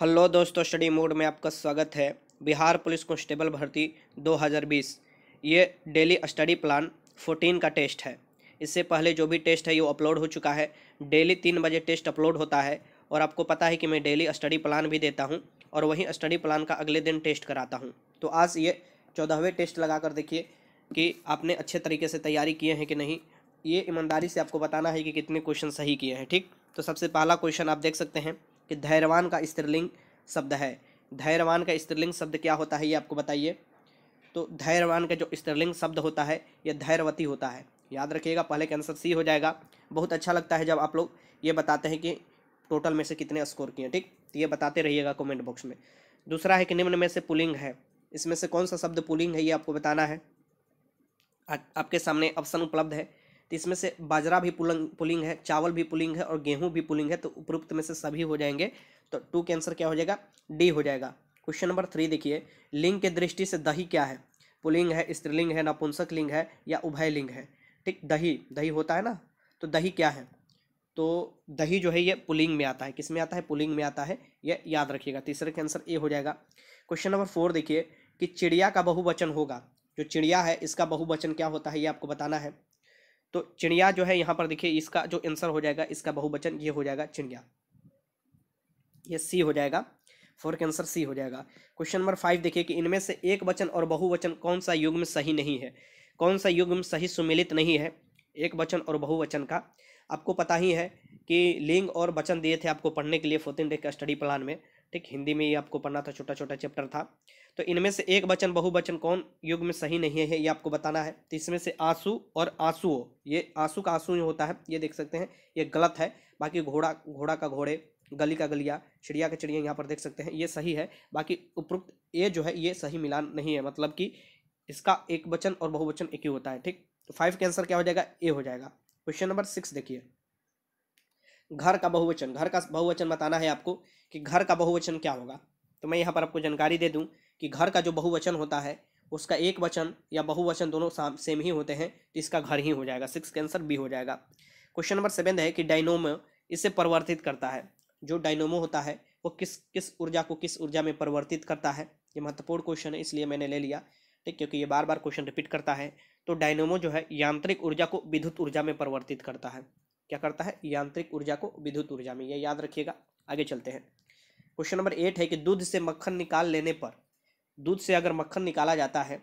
hello दोस्तों study mode में आपका स्वागत है बिहार पुलिस कांस्टेबल भर्ती 2020 ये डेली स्टडी प्लान 14 का टेस्ट है इससे पहले जो भी टेस्ट है ये अपलोड हो चुका है डेली तीन बजे टेस्ट अपलोड होता है और आपको पता है कि मैं डेली स्टडी प्लान भी देता हूँ और वहीं स्टडी प्लान का अगले दिन टेस्ट कराता हूँ तो आज ये चौदहवें टेस्ट लगा कर देखिए कि आपने अच्छे तरीके से तैयारी किए हैं कि नहीं ये ईमानदारी से आपको बताना है कि कितने क्वेश्चन सही किए हैं ठीक तो सबसे पहला क्वेश्चन आप देख सकते हैं कि धैर्यवान का स्त्रीलिंग शब्द है धैर्यवान का स्त्रीलिंग शब्द क्या होता है ये आपको बताइए तो धैर्यवान का जो स्त्रीलिंग शब्द होता है यह धैर्यवती होता है याद रखिएगा पहले के आंसर सी हो जाएगा बहुत अच्छा लगता है जब आप लोग ये बताते हैं कि टोटल में से कितने स्कोर किए ठीक तो ये बताते रहिएगा कमेंट बॉक्स में दूसरा है कि निम्न में से पुलिंग है इसमें से कौन सा शब्द पुलिंग है ये आपको बताना है आ, आपके सामने ऑप्शन उपलब्ध है तो इसमें से बाजरा भी पुलंग पुलिंग है चावल भी पुलिंग है और गेहूँ भी पुलिंग है तो उपरुक्त में से सभी हो जाएंगे तो टू के आंसर क्या हो जाएगा डी हो जाएगा क्वेश्चन नंबर थ्री देखिए लिंग के दृष्टि से दही क्या है पुलिंग है स्त्रीलिंग है नपुंसक लिंग है या उभय लिंग है ठीक दही दही होता है ना तो दही क्या है तो दही जो है ये पुलिंग में आता है किस में आता है पुलिंग में आता है ये याद रखिएगा तीसरे के आंसर ए हो जाएगा क्वेश्चन नंबर फोर देखिए कि चिड़िया का बहुवचन होगा जो चिड़िया है इसका बहुवचन क्या होता है ये आपको बताना है तो चिड़िया जो है यहाँ पर देखिए इसका जो आंसर हो जाएगा इसका बहुवचन ये हो जाएगा चिड़िया ये सी हो जाएगा फोर के आंसर सी हो जाएगा क्वेश्चन नंबर फाइव देखिए कि इनमें से एक वचन और बहुवचन कौन सा युग में सही नहीं है कौन सा युग में सही सुमिलित नहीं है एक वचन और बहुवचन का आपको पता ही है कि लिंग और वचन दिए थे आपको पढ़ने के लिए फोर्थ डे का स्टडी प्लान में ठीक हिंदी में ये आपको पढ़ना था छोटा छोटा चैप्टर था तो इनमें से एक वचन बहुवचन कौन युग में सही नहीं है ये आपको बताना है तो इसमें से आंसू और आंसुओ ये आंसू का आंसू होता है ये देख सकते हैं ये गलत है बाकी घोड़ा घोड़ा का घोड़े गली का गलिया चिड़िया का चिड़िया यहाँ पर देख सकते हैं ये सही है बाकी उपरोक्त ये जो है ये सही मिलान नहीं है मतलब कि इसका एक वचन और बहुवचन एक ही होता है ठीक तो फाइव के आंसर क्या हो जाएगा ए हो जाएगा क्वेश्चन नंबर सिक्स देखिए घर का बहुवचन घर का बहुवचन बताना है आपको कि घर का बहुवचन क्या होगा तो मैं यहाँ पर आपको जानकारी दे दूँ कि घर का जो बहुवचन होता है उसका एक वचन या बहुवचन दोनों सेम ही होते हैं तो इसका घर ही हो जाएगा सिक्स कैंसर बी हो जाएगा क्वेश्चन नंबर सेवन है कि डायनोमो इसे परिवर्तित करता है जो डायनोमो होता है वो किस किस ऊर्जा को किस ऊर्जा में परिवर्तित करता है ये महत्वपूर्ण क्वेश्चन है इसलिए मैंने ले लिया ठीक क्योंकि ये बार बार क्वेश्चन रिपीट करता है तो डायनोमो जो है यांत्रिक ऊर्जा को विद्युत ऊर्जा में परिवर्तित करता है क्या करता है यांत्रिक ऊर्जा को विद्युत ऊर्जा में यह याद रखिएगा आगे चलते हैं क्वेश्चन नंबर एट है कि दूध से मक्खन निकाल लेने पर दूध से अगर मक्खन निकाला जाता है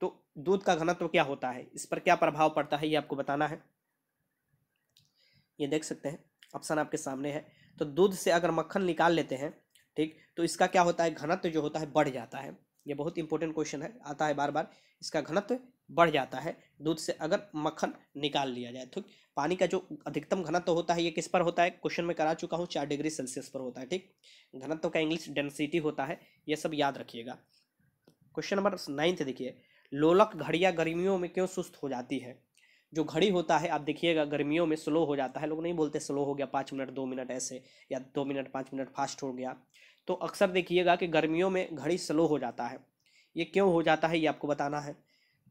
तो दूध का घनत्व तो क्या होता है इस पर क्या प्रभाव पड़ता है ये आपको बताना है ये देख सकते हैं ऑप्शन आपके सामने है तो दूध से अगर मक्खन निकाल लेते हैं ठीक तो इसका क्या होता है घनत्व जो होता है बढ़ जाता है ये बहुत इंपॉर्टेंट क्वेश्चन है आता है बार बार इसका घनत्व बढ़ जाता है दूध से अगर मक्खन निकाल लिया जाए ठीक पानी का जो अधिकतम घनत्व तो होता है ये किस पर होता है क्वेश्चन में करा चुका हूँ चार डिग्री सेल्सियस पर होता है ठीक घनत्व का इंग्लिश डेंसिटी होता है ये सब याद रखिएगा क्वेश्चन नंबर नाइन्थ देखिए लोलक घड़िया गर्मियों में क्यों सुस्त हो जाती है जो घड़ी होता है आप देखिएगा गर्मियों में स्लो हो जाता है लोग नहीं बोलते स्लो हो गया पाँच मिनट दो मिनट ऐसे या दो मिनट पाँच मिनट फास्ट हो गया तो अक्सर देखिएगा कि गर्मियों में घड़ी स्लो हो जाता है ये क्यों हो जाता है ये आपको बताना है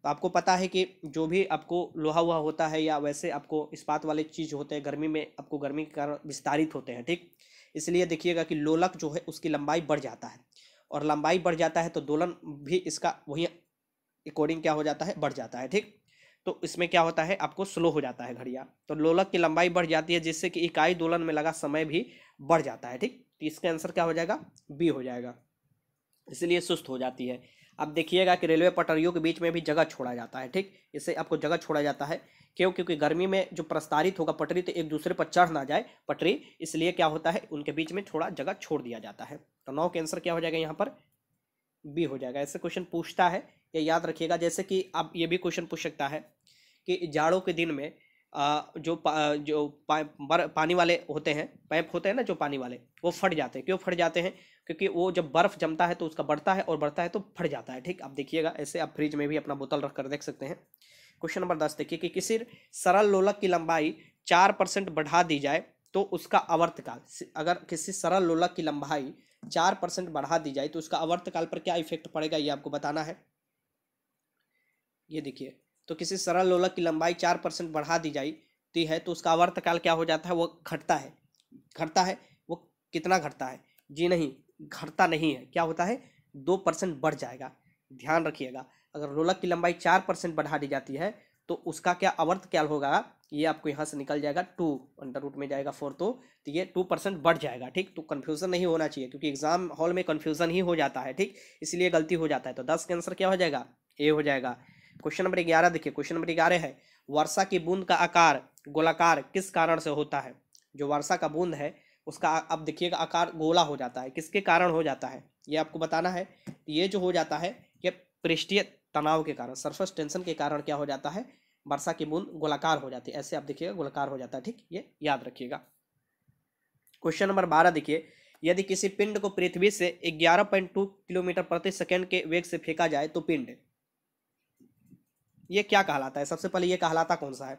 तो आपको पता है कि जो भी आपको लोहा हुआ होता है या वैसे आपको इस्पात वाले चीज़ होते हैं गर्मी में आपको गर्मी के कारण विस्तारित होते हैं ठीक इसलिए देखिएगा कि लोलक जो है उसकी लंबाई बढ़ जाता है और लंबाई बढ़ जाता है तो दोलन भी इसका वही अकॉर्डिंग क्या हो जाता है बढ़ जाता है ठीक तो इसमें क्या होता है आपको स्लो हो जाता है घड़िया तो लोलक की लंबाई बढ़ जाती है जिससे कि इकाई दोलन में लगा समय भी बढ़ जाता है ठीक तो इसका आंसर क्या हो जाएगा बी हो जाएगा इसलिए सुस्त हो जाती है अब देखिएगा कि रेलवे पटरियों के बीच में भी जगह छोड़ा जाता है ठीक इससे आपको जगह छोड़ा जाता है क्यों क्योंकि गर्मी में जो प्रस्तारित होगा पटरी तो एक दूसरे पर चढ़ ना जाए पटरी इसलिए क्या होता है उनके बीच में थोड़ा जगह छोड़ दिया जाता है तो नौ के आंसर क्या हो जाएगा यहाँ पर बी हो जाएगा ऐसे क्वेश्चन पूछता है ये याद रखिएगा जैसे कि आप ये भी क्वेश्चन पूछ सकता है कि जाड़ों के दिन में जो पा, जो पा, पानी वाले होते हैं पाइप होते हैं ना जो पानी वाले वो फट जाते हैं क्यों फट जाते हैं क्योंकि वो जब बर्फ़ जमता है तो उसका बढ़ता है और बढ़ता है तो फट जाता है ठीक आप देखिएगा ऐसे आप फ्रिज में भी अपना बोतल रख कर देख सकते हैं क्वेश्चन नंबर दस देखिए कि किसी सरल लोलक की लंबाई चार परसेंट बढ़ा दी जाए तो उसका अवर्तकाल अगर किसी सरल लोलक की लंबाई चार परसेंट बढ़ा दी जाए तो उसका अवर्तकाल पर क्या इफेक्ट पड़ेगा ये आपको बताना है ये देखिए तो किसी सरल लोलक की लंबाई चार परसेंट बढ़ा दी जाती है तो उसका अवर्तकाल क्या हो जाता है वो घटता है घटता है वो कितना घटता है जी नहीं घटता नहीं है क्या होता है दो परसेंट बढ़ जाएगा ध्यान रखिएगा अगर लोलक की लंबाई चार परसेंट बढ़ा दी जाती है तो उसका क्या अवर्त क्या होगा ये आपको यहाँ से निकल जाएगा टू अंडर रूट में जाएगा फोर तो, तो ये टू परसेंट बढ़ जाएगा ठीक तो कन्फ्यूजन नहीं होना चाहिए क्योंकि एग्जाम हॉल में कन्फ्यूजन ही हो जाता है ठीक इसलिए गलती हो जाता है तो दस के आंसर क्या हो जाएगा ए हो जाएगा क्वेश्चन नंबर ग्यारह देखिए क्वेश्चन नंबर ग्यारह है वर्षा की बूंद का आकार गोलाकार किस कारण से होता है जो वर्षा का बूंद है उसका अब देखिएगा आकार गोला हो जाता है किसके कारण हो जाता है ये आपको बताना है ये जो हो जाता है ये पृष्ठीय तनाव के कारण सरफेस टेंशन के कारण क्या हो जाता है वर्षा की बूंद गोलाकार हो जाती है ऐसे आप देखिएगा गोलाकार हो जाता है ठीक ये याद रखिएगा क्वेश्चन नंबर बारह देखिए यदि किसी पिंड को पृथ्वी से ग्यारह पॉइंट टू किलोमीटर प्रति सेकेंड के वेग से फेंका जाए तो पिंड ये क्या कहलाता है सबसे पहले ये कहलाता कौन सा है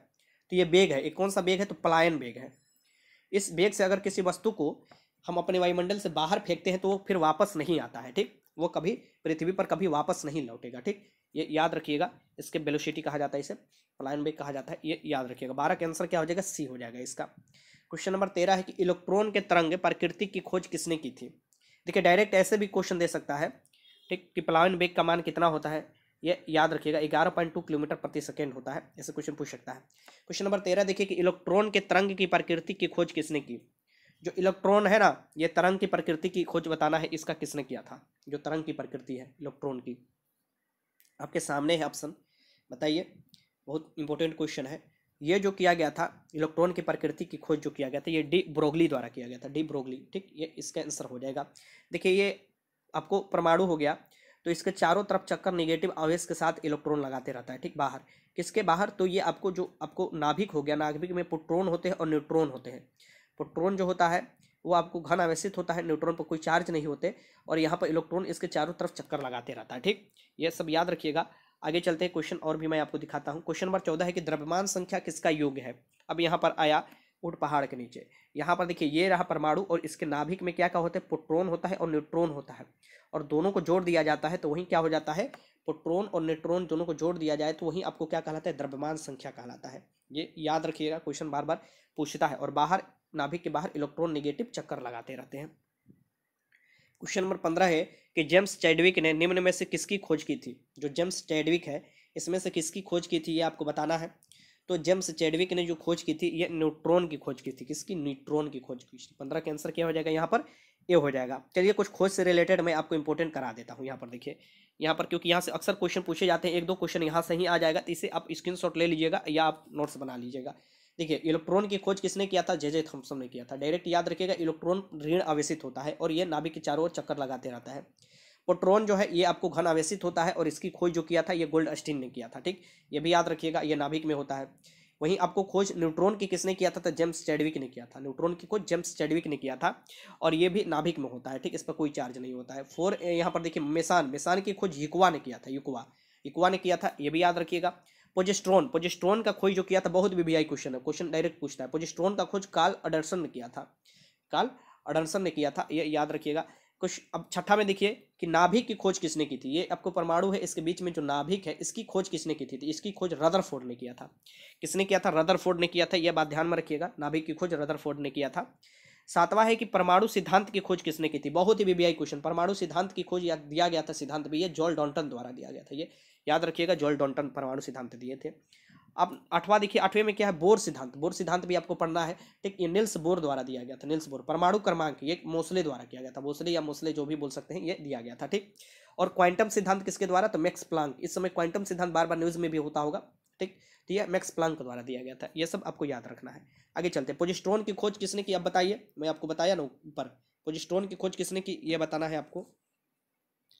तो ये बेग है एक कौन सा बेग है तो पलायन बेग है इस बेग से अगर किसी वस्तु को हम अपने वायुमंडल से बाहर फेंकते हैं तो वो फिर वापस नहीं आता है ठीक वो कभी पृथ्वी पर कभी वापस नहीं लौटेगा ठीक ये याद रखिएगा इसके वेलोसिटी कहा जाता है इसे पलायन बेग कहा जाता है ये याद रखिएगा बारह का आंसर क्या हो जाएगा सी हो जाएगा इसका क्वेश्चन नंबर तेरह है कि इलेक्ट्रॉन के तरंग प्रकृति की खोज किसने की थी देखिए डायरेक्ट ऐसे भी क्वेश्चन दे सकता है ठीक कि पलायन बेग का मान कितना होता है ये याद रखिएगा ग्यारह पॉइंट टू किलोमीटर प्रति सेकेंड होता है ऐसे क्वेश्चन पूछ सकता है क्वेश्चन नंबर तेरह देखिए कि इलेक्ट्रॉन के तरंग की प्रकृति की खोज किसने की जो इलेक्ट्रॉन है ना ये तरंग की प्रकृति की खोज बताना है इसका किसने किया था जो तरंग की प्रकृति है इलेक्ट्रॉन की आपके सामने है ऑप्शन बताइए बहुत इंपॉर्टेंट क्वेश्चन है ये जो किया गया था इलेक्ट्रॉन की प्रकृति की खोज जो किया गया था ये डी ब्रोगली द्वारा किया गया था डी ब्रोगली ठीक ये इसका आंसर हो जाएगा देखिए ये आपको परमाणु हो गया तो इसके चारों तरफ चक्कर निगेटिव आवेश के साथ इलेक्ट्रॉन लगाते रहता है ठीक बाहर किसके बाहर तो ये आपको जो आपको नाभिक हो गया नाभिक में पोट्रोन होते हैं और न्यूट्रॉन होते हैं पोट्रोन जो होता है वो आपको घन आवेशित होता है न्यूट्रॉन पर कोई चार्ज नहीं होते और यहाँ पर इलेक्ट्रॉन इसके चारों तरफ चक्कर लगाते रहता है ठीक ये सब याद रखिएगा आगे चलते हैं क्वेश्चन और भी मैं आपको दिखाता हूँ क्वेश्चन नंबर चौदह है कि द्रव्यमान संख्या किसका योग है अब यहाँ पर आया उट पहाड़ के नीचे यहाँ पर देखिए ये रहा परमाणु और इसके नाभिक में क्या क्या होता है पोट्रोन होता है और न्यूट्रॉन होता है और दोनों को जोड़ दिया जाता है तो वहीं क्या हो जाता है पोट्रोन और न्यूट्रॉन दोनों को जोड़ दिया जाए तो वहीं आपको क्या कहलाता है द्रव्यमान संख्या कहलाता है ये याद रखिएगा क्वेश्चन बार बार पूछता है और बाहर नाभिक के बाहर इलेक्ट्रॉन निगेटिव चक्कर लगाते रहते हैं क्वेश्चन नंबर पंद्रह है कि जेम्स चैडविक ने निम्न में से किसकी खोज की थी जो जेम्स चैडविक है इसमें से किसकी खोज की थी ये आपको बताना है तो जेम्स चेडविक ने जो खोज की थी ये न्यूट्रॉन की खोज की थी किसकी न्यूट्रॉन की खोज की थी पंद्रह के आंसर क्या हो जाएगा यहाँ पर ए हो जाएगा चलिए कुछ खोज से रिलेटेड मैं आपको इंपॉर्टेंट करा देता हूँ यहाँ पर देखिए यहाँ पर क्योंकि यहाँ से अक्सर क्वेश्चन पूछे जाते हैं एक दो क्वेश्चन यहाँ से ही आ जाएगा इसे आप स्क्रीन ले लीजिएगा या आप नोट्स बना लीजिएगा देखिए इलेक्ट्रॉन की खोज किसने किया था जे जे थम्सम ने किया था डायरेक्ट याद रखिएगा इलेक्ट्रॉन ऋण आवेशित होता है और ये नाभिक के चारों ओर चक्कर लगाते रहता है पोट्रोन जो है ये आपको घन आवेशित होता है और इसकी खोज जो किया था ये गोल्ड अस्टिन ने किया था ठीक ये भी याद रखिएगा ये नाभिक में होता है वहीं आपको खोज न्यूट्रॉन की किसने किया था तो जेम्स चैडविक ने किया था न्यूट्रॉन की खोज जेम्स चैडविक ने किया था और ये भी नाभिक में होता है ठीक इस पर कोई चार्ज नहीं होता है फोर यहाँ पर देखिए मेसान मेसान की खोज युकवा ने किया था युकवा युकवा ने किया था ये भी याद रखिएगा पोजेस्ट्रॉन पोजेस्ट्रॉन का खोज जो किया था बहुत भी वीआई क्वेश्चन है क्वेश्चन डायरेक्ट पूछता है पोजेस्ट्रॉन का खोज काल अडरसन ने किया था काल अडरसन ने किया था ये याद रखिएगा कुछ अब छठा में देखिए कि नाभिक की खोज किसने की थी ये आपको परमाणु है इसके बीच में जो नाभिक है इसकी खोज किसने की थी तो इसकी खोज रदरफोर्ड ने किया था किसने किया था रदरफोर्ड ने किया था यह बात ध्यान में रखिएगा नाभिक की खोज रदरफोर्ड ने किया था सातवां है कि परमाणु सिद्धांत की खोज किसने की थी बहुत ही बीबीआई क्वेश्चन परमाणु सिद्धांत की खोज दिया गया था सिद्धांत भी ये जॉल डॉन्टन द्वारा दिया गया था ये याद रखिएगा जॉल डॉन्टन परमाणु सिद्धांत दिए थे अब आठवां देखिए आठवें में क्या है बोर सिद्धांत बोर सिद्धांत भी आपको पढ़ना है ठीक ये निल्स बोर द्वारा दिया गया था निल्स बोर परमाणु क्रमांक ये मोसले द्वारा किया गया था मोसले या मोसले जो भी बोल सकते हैं ये दिया गया था ठीक और क्वांटम सिद्धांत किसके द्वारा तो मैक्स प्लांक इस समय क्वांटम सिद्धांत बार बार न्यूज़ में भी होता होगा ठीक तो यह मैक्स प्लांक द्वारा दिया गया था यह सब आपको याद रखना है आगे चलते पोजिस्ट्रोन की खोज किसने की अब बताइए मैं आपको बताया ना ऊपर पोजिस्ट्रोन की खोज किसने की यह बताना है आपको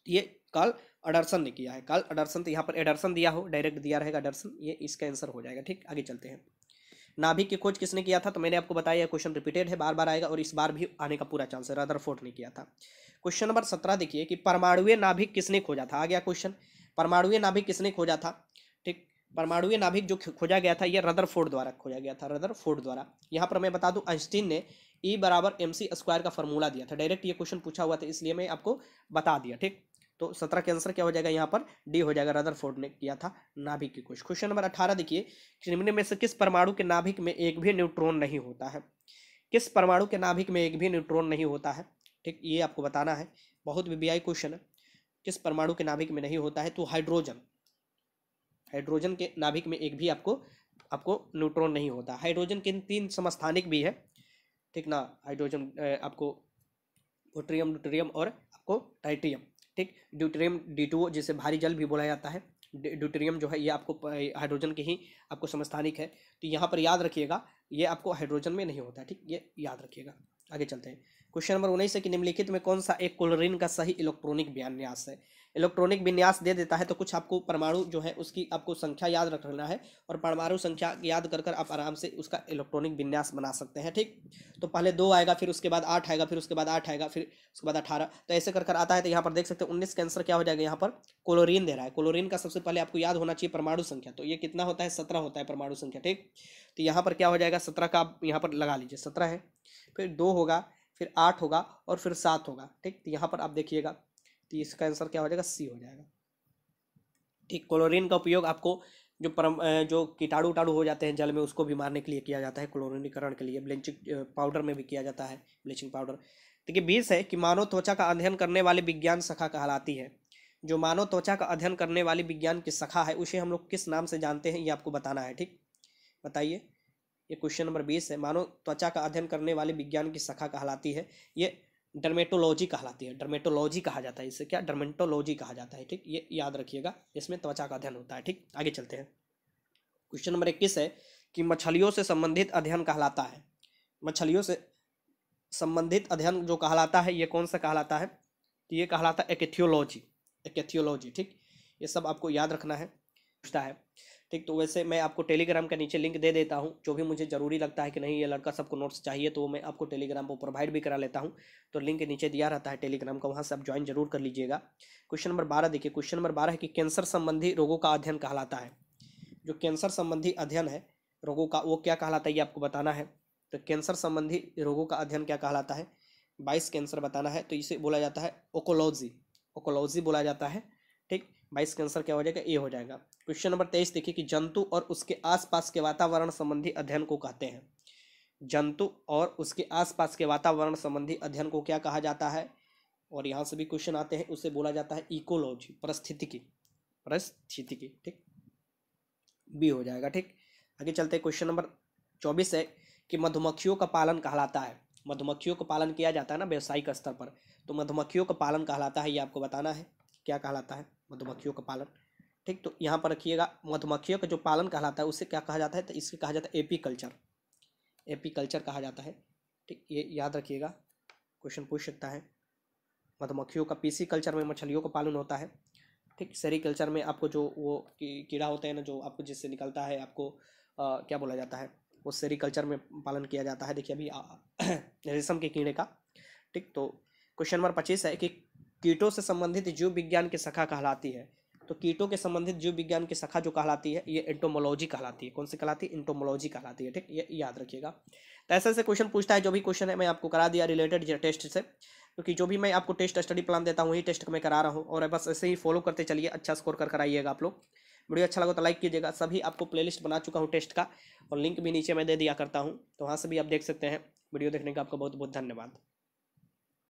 ये कार्ल अडर्सन ने किया है कार्ल अडर्सन तो यहाँ पर एडर्सन दिया हो डायरेक्ट दिया रहेगा अडर्सन ये इसका आंसर हो जाएगा ठीक आगे चलते हैं नाभिक की खोज किसने किया था तो मैंने आपको बताया क्वेश्चन रिपीटेड है बार बार आएगा और इस बार भी आने का पूरा चांस है फोर्ट ने किया था क्वेश्चन नंबर सत्रह देखिए कि परमाणुए नाभिक किसने खोजा था आ गया क्वेश्चन परमाणुए नाभिक किसने खोजा था ठीक परमाणुए नाभिक जो खोजा गया था यह रदर द्वारा खोजा गया था रदर द्वारा यहाँ पर मैं बता दूँ आइंस्टीन ने ई e बराबर एम सी स्क्वायर का फॉर्मूला दिया था डायरेक्ट ये क्वेश्चन पूछा हुआ था इसलिए मैं आपको बता दिया ठीक तो सत्रह के आंसर क्या हो जाएगा यहाँ पर डी हो जाएगा फोर्ड ने किया था नाभिक की कुछ क्वेश्चन नंबर अठारह देखिए निम्न में से किस परमाणु के नाभिक में एक भी न्यूट्रॉन नहीं होता है किस परमाणु के नाभिक में एक भी न्यूट्रॉन नहीं होता है ठीक ये आपको बताना है बहुत वी क्वेश्चन है किस परमाणु के नाभिक में नहीं होता है तो हाइड्रोजन हाइड्रोजन के नाभिक में एक भी आपको आपको न्यूट्रॉन नहीं होता हाइड्रोजन के तीन समस्थानिक भी है ठीक ना हाइड्रोजन आपको ट्रियम न्यूट्रियम और आपको टाइट्रियम ठीक ड्यूटेरियम डी जिसे भारी जल भी बोला जाता है ड्यूटेरियम जो है ये आपको हाइड्रोजन के ही आपको समस्थानिक है तो यहाँ पर याद रखिएगा ये आपको हाइड्रोजन में नहीं होता है ठीक ये याद रखिएगा आगे चलते हैं क्वेश्चन नंबर उन्नीस है कि निम्नलिखित में कौन सा एक क्लोरीन का सही इलेक्ट्रॉनिक बयान है इलेक्ट्रॉनिक विन्यास दे देता है तो कुछ आपको परमाणु जो है उसकी आपको संख्या याद रखना है और परमाणु संख्या याद कर कर आप आराम से उसका इलेक्ट्रॉनिक विन्यास बना सकते हैं ठीक तो पहले दो आएगा फिर उसके बाद आठ आएगा फिर उसके बाद आठ आएगा फिर उसके बाद अठारह तो ऐसे कर कर आता है तो यहाँ पर देख सकते हैं उन्नीस के आंसर क्या हो जाएगा यहाँ पर क्लोरीन दे रहा है क्लोरीन का सबसे पहले आपको याद होना चाहिए परमाणु संख्या तो ये कितना होता है सत्रह होता है परमाणु संख्या ठीक तो यहाँ पर क्या हो जाएगा सत्रह का आप यहाँ पर लगा लीजिए सत्रह है फिर दो होगा फिर आठ होगा और फिर सात होगा ठीक तो यहाँ पर आप देखिएगा तो इसका आंसर क्या हो जाएगा सी हो जाएगा ठीक क्लोरीन का उपयोग आपको जो परम जो कीटाणु उटाणु हो जाते हैं जल में उसको भी मारने के लिए किया जाता है क्लोरीनीकरण के लिए ब्लीचिंग पाउडर में भी किया जाता है ब्लीचिंग पाउडर देखिए बीस है कि मानव त्वचा का अध्ययन करने वाली विज्ञान शाखा कहलाती है जो मानव त्वचा का अध्ययन करने वाली विज्ञान की शाखा है उसे हम लोग किस नाम से जानते हैं ये आपको बताना है ठीक बताइए ये क्वेश्चन नंबर बीस है मानव त्वचा का अध्ययन करने वाली विज्ञान की शाखा कहलाती है ये डर्मेटोलॉजी कहलाती है डर्मेटोलॉजी कहा जाता है इसे क्या डर्मेटोलॉजी कहा जाता है ठीक ये याद रखिएगा इसमें त्वचा का अध्ययन होता है ठीक आगे चलते हैं क्वेश्चन नंबर इक्कीस है कि मछलियों से संबंधित अध्ययन कहलाता है मछलियों से संबंधित अध्ययन जो कहलाता है ये कौन सा कहलाता है तो ये कहलाता है एकथियोलॉजी एकथियोलॉजी ठीक ये सब आपको याद रखना है पूछता है ठीक तो वैसे मैं आपको टेलीग्राम का नीचे लिंक दे देता हूँ जो भी मुझे ज़रूरी लगता है कि नहीं ये लड़का सबको नोट्स चाहिए तो मैं आपको टेलीग्राम पर प्रोवाइड भी करा लेता हूँ तो लिंक नीचे दिया रहता है टेलीग्राम का वहाँ से आप ज्वाइन जरूर कर लीजिएगा क्वेश्चन नंबर बारह देखिए क्वेश्चन नंबर बारह है कि कैंसर संबंधी रोगों का अध्ययन कहलाता है जो कैंसर संबंधी अध्ययन है रोगों का वो क्या कहलाता है ये आपको बताना है तो कैंसर संबंधी रोगों का अध्ययन क्या कहलाता है बाइस कैंसर बताना है तो इसे बोला जाता है ओकोलॉजी ओकोलॉजी बोला जाता है ठीक बाईस का आंसर क्या हो जाएगा ए हो जाएगा क्वेश्चन नंबर तेईस देखिए कि जंतु और उसके आसपास के वातावरण संबंधी अध्ययन को कहते हैं जंतु और उसके आसपास के वातावरण संबंधी अध्ययन को क्या कहा जाता है और यहाँ से भी क्वेश्चन आते हैं उसे बोला जाता है इकोलॉजी परिस्थितिकी परिस्थितिकी ठीक बी हो जाएगा ठीक आगे चलते हैं क्वेश्चन नंबर चौबीस है कि मधुमक्खियों का पालन कहलाता है मधुमक्खियों का पालन किया जाता है ना व्यावसायिक स्तर पर तो मधुमक्खियों का पालन कहलाता है ये आपको बताना है क्या कहलाता है मधुमक्खियों का पालन ठीक तो यहाँ पर रखिएगा मधुमक्खियों का जो पालन कहलाता है उसे क्या कहा जाता है तो इसे कहा जाता है एपी कल्चर एपी कल्चर कहा जाता है ठीक ये याद रखिएगा क्वेश्चन पूछ सकता है मधुमक्खियों का पीसी कल्चर में मछलियों का पालन होता है ठीक सेरी कल्चर में आपको जो वो कीड़ा होता है ना जो आपको जिससे निकलता है आपको आ, क्या बोला जाता है वो सेरी कल्चर में पालन किया जाता है देखिए अभी रेशम के कीड़े का ठीक तो क्वेश्चन नंबर पच्चीस है कि कीटों से संबंधित जीव विज्ञान की शाखा कहलाती है तो कीटों के संबंधित जीव विज्ञान की शाखा जो कहलाती है ये एंटोमोलॉजी कहलाती है कौन सी कहलाती है एंटोमोलॉजी कहलाती है ठीक ये याद रखिएगा तो ऐसे ऐसे क्वेश्चन पूछता है जो भी क्वेश्चन है मैं आपको करा दिया रिलेटेड टेस्ट से क्योंकि तो जो भी मैं आपको टेस्ट स्टडी प्लान देता हूँ वही टेस्ट मैं करा रहा हूँ और बस ऐसे ही फॉलो करते चलिए अच्छा स्कोर कर कराइएगा आप लोग वीडियो अच्छा लगा तो लाइक कीजिएगा सभी आपको प्ले बना चुका हूँ टेस्ट का और लिंक भी नीचे मैं दे दिया करता हूँ तो वहाँ से भी आप देख सकते हैं वीडियो देखने का आपका बहुत बहुत धन्यवाद